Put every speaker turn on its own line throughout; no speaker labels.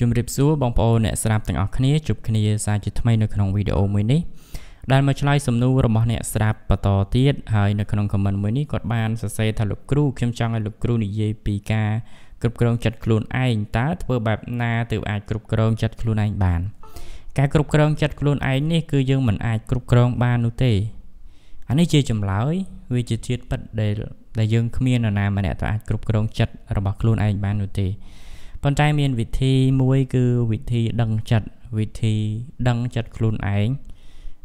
ជម្រាបសួរបងប្អូនអ្នកស្ដាប់ទាំងអស់គ្នាជួបគ្នាសាជាថ្មីនៅក្នុងវីដេអូមួយនេះដែលមកឆ្លើយសំណួររបស់អ្នកស្ដាប់បន្តទៀតហើយនៅក្នុងខមមិនមួយនេះគាត់បានសរសេរថាលោកគ្រូខ្ញុំចង់ឲ្យលោកគ្រូនិយាយពីការគ្រប់គ្រងចិត្តខ្លួនឯងតើធ្វើបែបណាទើបអាចគ្រប់គ្រងចិត្តខ្លួនឯងបានការគ្រប់គ្រងចិត្តខ្លួនឯងនេះគឺយើងមិនអាចគ្រប់គ្រងបាននោះទេអានេះជាចម្លើយវាជាជាតិពិតដែលដែលយើងគ្មាននរណាម្នាក់ទៅអាចគ្រប់គ្រងចិត្តរបស់ខ្លួនឯងបាននោះទេប៉ុន្តែមានវិធីមួយគឺវិធីដឹងចិត្តវិធីដឹងចិត្តខ្លួនឯង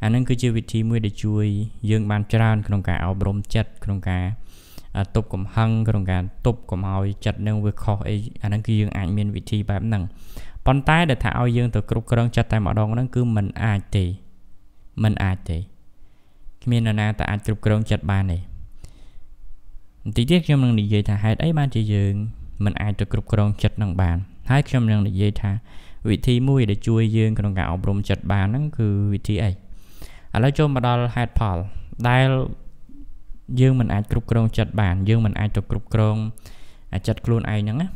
អានឹងគឺជាវិធីមួយដែលជួយយើង បានច្រើនក្នុងការអប់រំចិត្តក្នុងការទប់កំហឹងក្នុងការទប់កំឲ្យចិត្តនឹងវាខុសអីអានឹងគឺយើងអាច មានវិធីបែបហ្នឹងប៉ុន្តែដែលថាឲ្យយើងទៅគ្រប់គ្រងចិត្តតែម្ដងហ្នឹងគឺมันអាចទេมันអាចទេគ្មាននរណាតែអាចគ្រប់គ្រងចិត្តបានទេបន្តិចទៀតខ្ញុំនឹងនិយាយថាហេតុអីបានជាយើងមិនអាចទៅគ្រប់គ្រងចិត្តនឹងបានហើយខ្ញុំនឹងនិយាយថា វិធីមួយដែលជួយយើងក្នុងការអប់រំចិត្តបានហ្នឹងគឺវិធីអីឥឡូវចូលមកដល់ហេតុផលដែលយើងមិនអាចគ្រប់គ្រងចិត្តបាន យើងមិនអាចទៅគ្រប់គ្រងចិត្តខ្លួនឯងហ្នឹងណា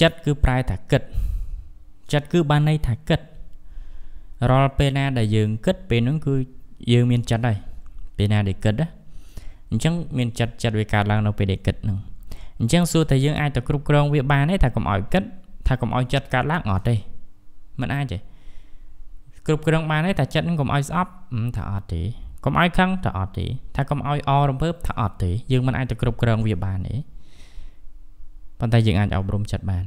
ចិត្តគឺប្រែថាគិតចិត្តគឺបានន័យថាគិតរាល់ពេលណាដែលយើងគិតពេលហ្នឹងគឺយើងមានចិត្តហើយពេលណាដែលគិតណាអញ្ចឹងមានចិត្តចិត្តវាកើតឡើងនៅពេលដែលគិតហ្នឹងអញ្ចឹងសួរតែយើងអាចទៅគ្រប់គ្រងវាបានទេថាកុំឲ្យគិតថាកុំឲ្យចិត្តកើតឡើងអត់ទេមិនអាចទេគ្រប់គ្រងបានទេថាចិត្តនឹងកុំឲ្យស្អប់ថាអត់ទេកុំឲ្យខឹងថាអត់ទេថាកុំឲ្យអរំភើបថាអត់ទេយើងមិនអាចទៅគ្រប់គ្រងវាបានទេប៉ុន្តែយើងអាចអប់រំចិត្តបាន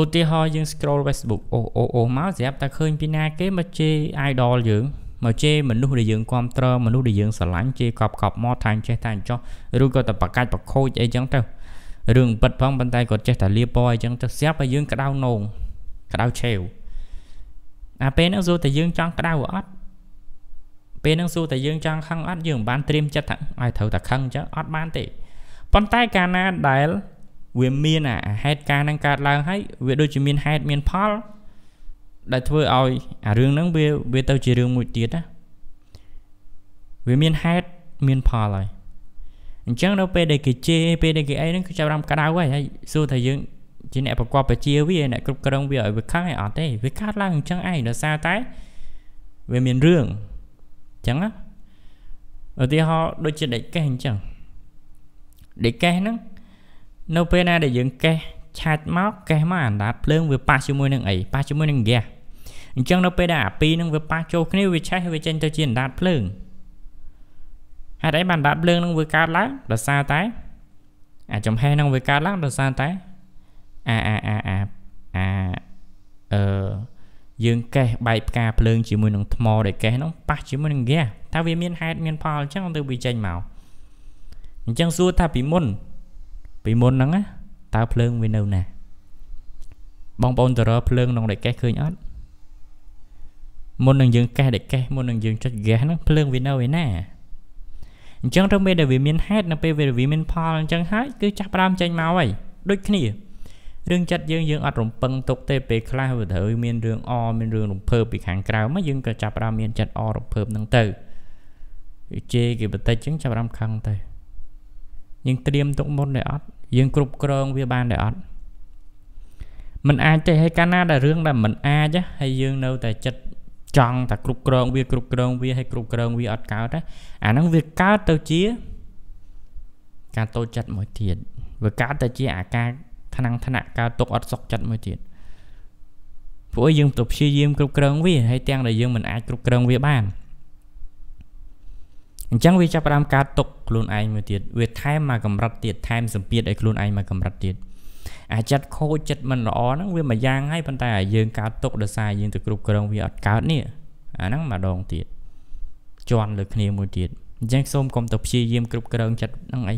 ឧទាហរណ៍យើង scroll Facebook អូអូអូមកស្រាប់តែឃើញពីណាគេមកជេរ idol យើងមកជេរមនុស្សដែលយើងគ្រប់ត្រ មនុស្សដែលយើងស្រឡាញ់ជេរកប់កប់មកថាអញ្ចេះថាអញ្ចោះឬក៏តែប្រកាច់ប្រខូចអីចឹងទៅរឿងប៉ិតផងប៉ុន្តែគាត់ចេះតែលៀបពណ៌អីចឹងទៅស្រាប់ហើយយើងក្តៅនងក្តៅឆេវអាពេលហ្នឹងសួរតែយើងចង់ក្តៅអត់ពេលហ្នឹងសួរតែយើងចង់ខឹងអត់យើងមិនបានត្រៀមចិត្តថាឲ្យត្រូវតែខឹងចឹងអត់បានទេប៉ុន្តែកាលណាដែលវាមានអាហេតុការហ្នឹងកើតឡើងហើយវាដូចជាមានហេតុមានផលដែលធ្វើឲ្យអារឿងហ្នឹងវាវាទៅជារឿងមួយទៀតណាវាមានហេតុមានផលហើយអញ្ចឹងនៅពេលដែលគេជេរពេលដែលគេអីហ្នឹងគឺចាប់រាំក្តៅហើយហើយសួរថាយើង ជាអ្នកប្រកបបជាវាអ្នកគ្រប់គ្រងវាឲ្យវាខឹងឯអត់ទេវាកើតឡើងអញ្ចឹងឯងដោយសារតែវាមានរឿងអញ្ចឹងណាឧទាហរណ៍ដូចជាដេកកេះអញ្ចឹងដេកកេះហ្នឹងនៅពេលណាដែលយើង កេះឆាច់មកកេះមកអាណ្ដាតភ្លើងវាប៉ះជាមួយនឹងអីប៉ះជាមួយនឹងហ្គាសអញ្ចឹងនៅពេលដែលអាពីរនឹងវាប៉ះចូលគ្នាវាឆេះវាចេញទៅជាអណ្ដាតភ្លើងហេតុអីបានអណ្ដាតភ្លើងនឹងវាកើតឡើងដោយសារតែអាចំហេះនឹងវាកើតឡើងដោយសារតែអាអាអាអាអាអឺយើងកេះបែកផ្កាភ្លើងជាមួយនឹងថ្មដែលកេះនោះប៉ះជាមួយនឹងហ្គាសតើវាមានហេតុមានផលអញ្ចឹងទៅវាចេញមកអញ្ចឹងសួរថាពីមុនពីមុនហ្នឹងតើភ្លើងវានៅណា បងប្អូនតរភ្លើងក្នុងដែលកេះឃើញអត់មុននឹងយើងកេះដែលកេះមុននឹងយើងចុចហ្គាសហ្នឹងភ្លើងវានៅឯណាអញ្ចឹងរមែដែលវាមានហេតុនៅពេលវាមាន ផលអញ្ចឹងហើយគឺចាស់ផ្ដើមចេញមកហើយដូចគ្នារឿងចិត្តយើងយើងអត់រំពឹងទុកទេពេលខ្លះវាត្រូវមានរឿងអមានរឿងរំភើបពីខាងក្រៅមកយើងក៏ចាប់ផ្ដើមមានចិត្តអរំភើបហ្នឹងទៅជេរគេបន្តិចចឹងចាប់ផ្ដើមខឹងទៅយើងត្រៀមទុកមុនដែរអត់យើងគ្រប់គ្រងវាបានដែរអត់มันអាចទេហើយកាលណាដែលរឿងដែលมันអាចហើយយើងនៅតែចិត្តចង់តែគ្រប់គ្រងវាគ្រប់គ្រងវាហើយគ្រប់គ្រងវាអត់កើតអាហ្នឹងវាកើតទៅជាការតូចចិត្តមួយទៀតវាកើតទៅជាអាការថ្នាំងថ្នាក់កើតទុកអត់សុខចិត្តមួយទៀតព្រោះយើងទៅព្យាយាម គ្រប់គ្រងវាហើយទាំងដែលយើងមិនអាចគ្រប់គ្រងវាបានអញ្ចឹងវាចាប់ផ្ដើមកើតទុកខ្លួនឯងមួយទៀតវាថែមមកកម្រិតទៀតថែមសម្ពាធឲ្យខ្លួនឯងមកកម្រិតទៀតអាចិត្តខូចចិត្តមិនល្អហ្នឹងវាមួយយ៉ាងហើយប៉ុន្តែយើងកើតទុកដោយសារយើងទៅគ្រប់គ្រងវាអត់កើតនេះអាហ្នឹងម្ដងទៀតជន់លើគ្នាមួយទៀតអញ្ចឹងសូមកុំទៅព្យាយាមគ្រប់គ្រងចិត្តហ្នឹងអី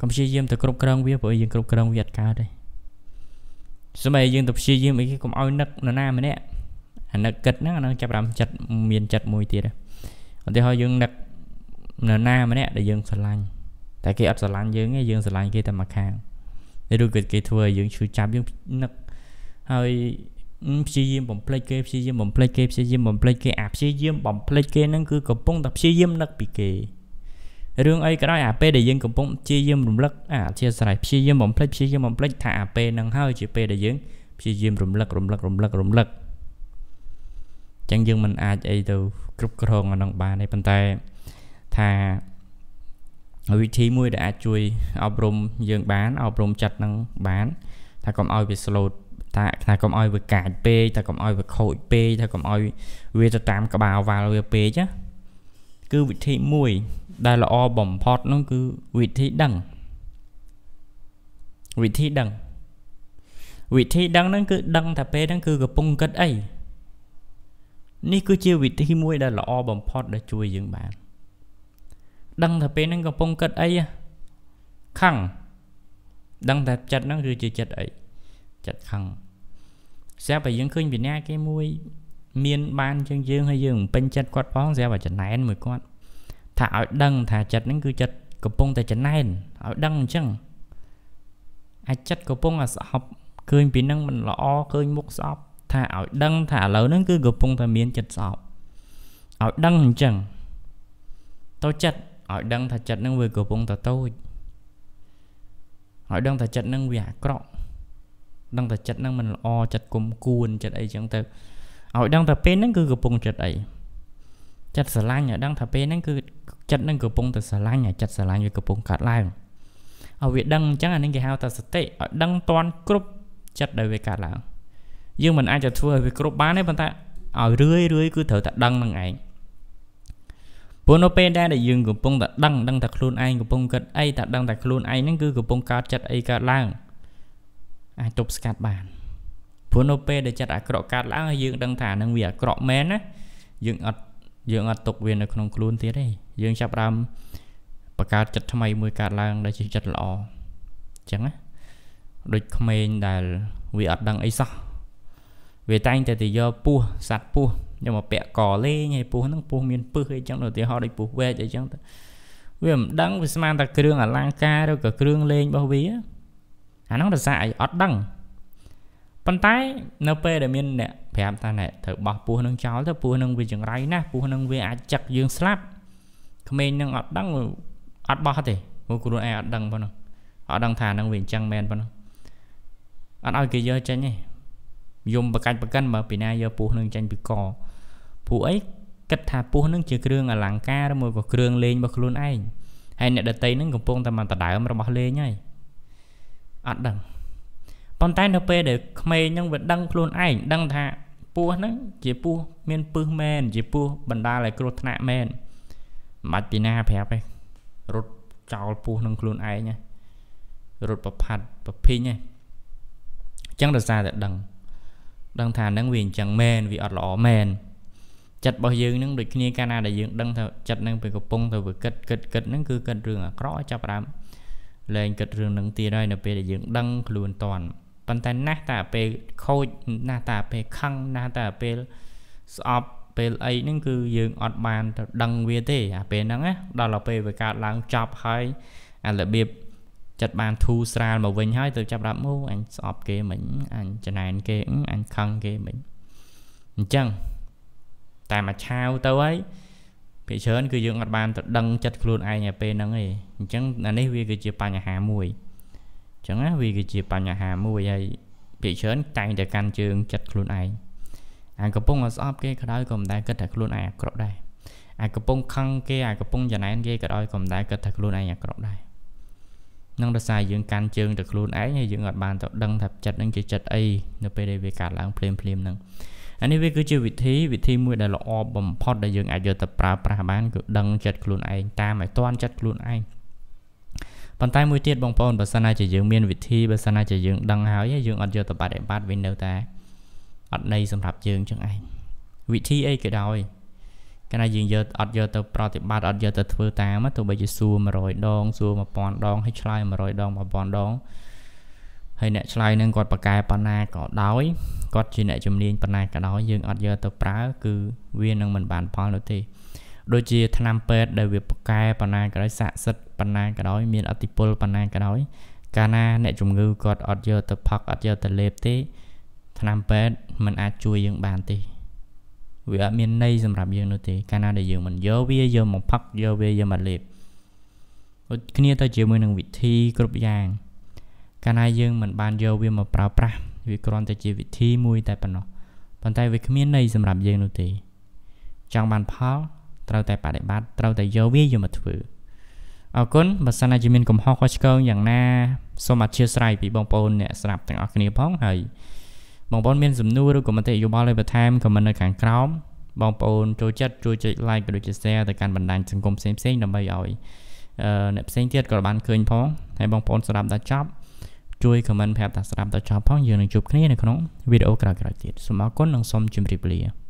កុំព្យាយាមទៅគ្រប់គ្រងវាព្រោះយើងគ្រប់គ្រងវាអត់កើតទេសម័យយើងទៅព្យាយាមអីគេកុំឲ្យនឹកនរណាម្នាក់អានឹកគិតហ្នឹងអានឹងចាប់អារម្មណ៍ចិត្តមានចិត្តមួយទៀតឧទាហរណ៍យើងនឹកនរណាម្នាក់ដែលយើងស្រឡាញ់តែគេអត់ស្រឡាញ់យើងទេយើងស្រឡាញ់គេតែមួយខាងឬក៏គេធ្វើឲ្យយើងឈឺចាប់យើងនឹកហើយព្យាយាមបំភ្លេចគេព្យាយាមបំភ្លេចគេព្យាយាមបំភ្លេចគេអាព្យាយាមបំភ្លេចគេហ្នឹងគឺកំពុងតែព្យាយាមនឹកពីគេរឿងអីក៏ដោយអាពេលដែលយើងកំពុងព្យាយាម រំលឹកអាអធិស្ស្រ័យព្យាយាមបំភ្លេចព្យាយាមបំភ្លេចថាអាពេលហ្នឹងហើយជាពេលដែលយើងព្យាយាមរំលឹករំលឹករំលឹករំលឹកអញ្ចឹងយើងមិនអាចអីទៅ គ្រប់គ្រងអានឹងបានទេប៉ុន្តែថាវិធីមួយដែលអាចជួយ អប់រំយើងបាន អប់រំចិត្តនឹងបាន ថាកុំឲ្យវា slow ថាថាកុំឲ្យវាកាចពេកថាកុំឲ្យវាខូចពេកថាកុំឲ្យវាទៅតាមក្បាលវ៉ាល់វាពេកណាគឺវិធីមួយ ដែលល្អបំផុតនោះគឺវិធីដឹងវិធីដឹង វិធីដឹងហ្នឹងគឺដឹងថាពេលហ្នឹងគឺកំពុងគិតអីនេះគឺជាវិធីមួយដែលល្អបំផុតដែលជួយយើងបានដឹងថាពេលហ្នឹងកំពុងគិតអីខឹងដឹងថាចិត្តហ្នឹងគឺជាចិត្តអីចិត្តខឹងស្រាប់តែយើងឃើញពីអ្នកគេមួយមានបានជាងយើងហើយយើងពេញចិត្តគាត់ផងស្រាប់តែចំណែនមួយគាត់ថាឲ្យដឹង ថាចិត្តហ្នឹងគឺចិត្តកំពុងតែចំណែនឲ្យដឹងអញ្ចឹងអាចចិត្តកំពុងអាស្អប់ឃើញពីនឹងមិនល្អឃើញមុខស្អប់ថាឲ្យដឹង ថាឥឡូវហ្នឹងគឺកំពុងតែមានចិត្តស្អប់ឲ្យដឹងអញ្ចឹងទៅចិត្តឲ្យដឹងថាចិត្តនឹងវាកំពុងតតូចឲ្យដឹងថាចិត្តនឹងវាអាក្រក់ដឹងថាចិត្តនឹងមិនល្អចិត្តគុំគួនចិត្តអីចឹងទៅឲ្យដឹងថាពេលហ្នឹងគឺកំពុងចិត្តអីចិត្តស្រឡាញ់ឲ្យដឹងថាពេលហ្នឹងគឺចិត្តនឹងកំពុងតែស្រឡាញ់ឲ្យចិត្តស្រឡាញ់វាកំពុងកាត់ឡើងឲ្យវាដឹងអញ្ចឹងអានេះគេហៅថាសតិឲ្យដឹងតាន់គ្រប់ចិត្តដែលវាកាត់ឡើង យើងមិនអាចទៅធ្វើឲ្យវាគ្រប់បានទេប៉ុន្តែឲ្យរឿយរឿយគឺត្រូវតែដឹងនឹងឯងព្រោះនៅពេលដែលយើងកំពុងតែដឹងដឹងតែខ្លួនឯងកំពុងគិតអីតែដឹងតែខ្លួនឯងហ្នឹងគឺកំពុងកើតចិត្តអីកើតឡើងអាចទប់ស្កាត់បាន ព្រោះនៅពេលដែលចិត្តអាក្រក់កើតឡើងយើងដឹងថាហ្នឹងវាអាក្រក់មែនណាយើងអត់យើងអត់ទុកវានៅក្នុងខ្លួនទៀតទេយើងចាប់ផ្ដើមបង្កើតចិត្តថ្មីមួយកើតឡើងដែលជាចិត្តល្អអញ្ចឹងណាដូចក្មេងដែលវាអត់ដឹងអីសោះវាតែងតែទៅយកពស់សัตว์ពស់យកមកពាក់កលេងហើយពស់ហ្នឹងពស់មានពឹសអីចឹងឧទាហរណ៍ដូចពស់វែកអីចឹងទៅវាមិនដឹងវាស្មានតែគ្រឿងអលង្ការឬក៏គ្រឿងលេងរបស់វាអាហ្នឹងរសាអីអត់ដឹងប៉ុន្តែនៅពេលដែលមានអ្នកប្រាប់ថាណែត្រូវបោះពស់នឹងចោលទៅពស់នឹងវាចង្រៃណាស់ពស់នឹងវាអាចចឹកយើងស្លាប់ក្មេងនឹងអត់ដឹងអត់បោះទេព្រោះខ្លួនឯងអត់ដឹងប៉ុណ្ណឹងអត់ដឹងថានឹងវាអញ្ចឹងមែនប៉ុណ្ណឹងអត់ឲ្យគេយកចេញទេយំបកាច់បកិនបើពីណាយកពស់នឹងចេញពីកពួកអីគិតថាពស់នឹងជាគ្រឿងអលង្ការឬមួយក៏គ្រឿងលេងរបស់ខ្លួនឯងហើយអ្នកដតីនឹងកំពុងតែមកដដើមរបស់លេងហើយអត់ដឹងប៉ុន្តែនៅពេលដែលក្មេងនឹងវាដឹងខ្លួនឯងដឹងថាពស់ហ្នឹងជាពស់មានពឹសមែនជាពស់បណ្ដាលឲ្យគ្រោះថ្នាក់មែនមិនបាច់ពីណាប្រាប់ទេរត់ចោលពស់នឹងខ្លួនឯងរត់ប្រផាត់ប្រភិញឯងអញ្ចឹងរសារតែដឹងដឹងថាហ្នឹងវាអញ្ចឹងមែនវាអត់ល្អមែនចិត្តរបស់យើងនឹងដូចគ្នាកាលណាដែលយើងដឹងថាចិត្តនឹងពេលកំពុងទៅវាគិតគិតគិតហ្នឹងគឺគិតរឿងអាក្រក់ចាប់ផ្ដើមលែងគិតរឿងហ្នឹងទៀតហើយនៅពេលដែលយើងដឹងខ្លួនតាន់ប៉ុន្តែណាស់តាពេលខូចណាស់តាពេលខឹងណាស់តាពេលស្អប់ពេលអីហ្នឹងគឺយើងអត់បានទៅដឹងវាទេអាពេលហ្នឹងណាដល់ទៅពេលវាកើតឡើងចប់ហើយអារបៀបចិត្តបានធូរស្រាលមកវិញហើយទៅចាប់រាប់អូអញស្អប់គេមិញអញច្នែនគេអញខឹងគេមិញអញ្ចឹងតែមួយឆាវទៅហើយភាគច្រើនគឺយើងអត់បានទៅដឹងចិត្តខ្លួនឯងឯពេលហ្នឹងទេអញ្ចឹងអានេះវាគឺជាបញ្ហាមួយអញ្ចឹងណាវាគឺជាបញ្ហាមួយហើយភាគច្រើនតែងតែកាន់ជើងចិត្តខ្លួនឯងអាកំពុងស្អប់គេក៏ដោយក៏មិនដែលគិតថាខ្លួនឯងអាក្រក់ដែរអាកំពុងខឹងគេអាកំពុងចណែនគេក៏ដោយក៏មិនដែលគិតថាខ្លួនឯងអាក្រក់ដែរនឹងដោយសារយើងកាន់ជើងទៅខ្លួនឯងហើយយើងអត់បានទៅដឹងថាចិត្តនឹងជាចិត្តអីនៅពេលដែលវាកាត់ឡើងភ្លាមភ្លាមហ្នឹងអានេះវាគឺជាវិធីវិធីមួយដែលល្អបំផុតដែលយើងអាចយកទៅប្រើប្រាស់បានគឺដឹងចិត្តខ្លួនឯងតាមឲ្យទាន់ចិត្តខ្លួនឯងប៉ុន្តែមួយទៀតបងប្អូនបើសិនណាជាយើងមានវិធីបើសិនណាជាយើងដឹងហើយយើងអត់យកទៅបដិបត្តិវានៅតែអត់ន័យសម្រាប់យើងចឹងឯងវិធីអីក៏ដោយកាលណាយើងយកអត់យកទៅប្រតិបត្តិអត់យកទៅធ្វើតាមទោះបីជាសួរ100ដងសួរ1000ដងហើយឆ្លើយ100ដង1000ដងហើយអ្នកឆ្លើយនឹងគាត់ប្រកែប៉ុណ្ណាក៏ដោយគាត់ជាអ្នកជំនាញប៉ុណ្ណាក៏ដោយយើងអត់យកទៅប្រើគឺវានឹងមិនបានផលនោះទេ ដូចជាឆ្នាំពេទ្យដែលវាប្រកែប៉ុណ្ណាក៏ដោយស័ក្តិសិទ្ធប៉ុណ្ណាក៏ដោយមានអតិពលប៉ុណ្ណាក៏ដោយកាលណាអ្នកជំងឺគាត់អត់យកទៅផឹកអត់យកទៅលេបទេឆ្នាំពេទ្យมันអាចជួយយើងបានទេវាអត់មានន័យសម្រាប់យើងនោះទេកាលណាដែលយើងមិនយកវាយកមកផឹកយកវាយកមកលេបដូចគ្នាទៅជាមួយនឹងវិធីគ្រប់យ៉ាងកាលណាយើងមិនបានយកវាមកប្រើប្រាស់វាគ្រាន់តែជាវិធីមួយតែប៉ុណ្ណោះប៉ុន្តែវាគ្មានន័យសម្រាប់យើងនោះទេ ចង់បានផលត្រូវតែបដិបត្តិត្រូវតែយកវាយកមកធ្វើអរគុណបើសិនជាមានកំហុសខុសឆ្គងយ៉ាងណាសូមអធិស្ឋានពីបងប្អូនអ្នកស្ដាប់ទាំងអស់គ្នាផងហើយបងប្អូនមានសំណួរឬក៏មតិយោបល់អ្វីបន្ថែមខមមិននៅខាងក្រោមបងប្អូនចូលចិត្តជួយចុច like ក៏ដូចជា share ទៅកាន់បណ្ដាញសង្គមផ្សេងៗដើម្បីឲ្យអ្នកផ្សេងទៀតក៏បានឃើញផងហើយបងប្អូនស្ដាប់ដល់ចប់ជួយ comment ប្រាប់ថាស្ដាប់ដល់ចប់ផងយើងនឹងជួបគ្នានៅក្នុងវីដេអូក្រោយៗទៀតសូមអរគុណនិងសូមជម្រាបលា